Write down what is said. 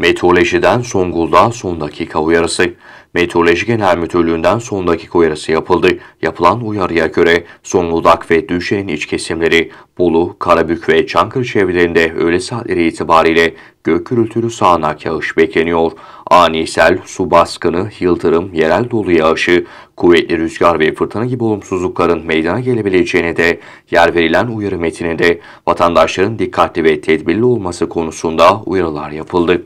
Meteorolojiden Songul'dan son dakika uyarısı. Meteoroloji Genel Müdürlüğü'nden son dakika uyarısı yapıldı. Yapılan uyarıya göre Songul'dak ve Düzce'nin iç kesimleri, Bolu, Karabük ve Çankırı çevrelerinde öğle saatleri itibariyle gök gürültülü sağanak yağış bekleniyor. Ani sel, su baskını, yıldırım, yerel dolu yağışı, kuvvetli rüzgar ve fırtına gibi olumsuzlukların meydana gelebileceğine de yer verilen uyarı metninde vatandaşların dikkatli ve tedbirli olması konusunda uyarılar yapıldı.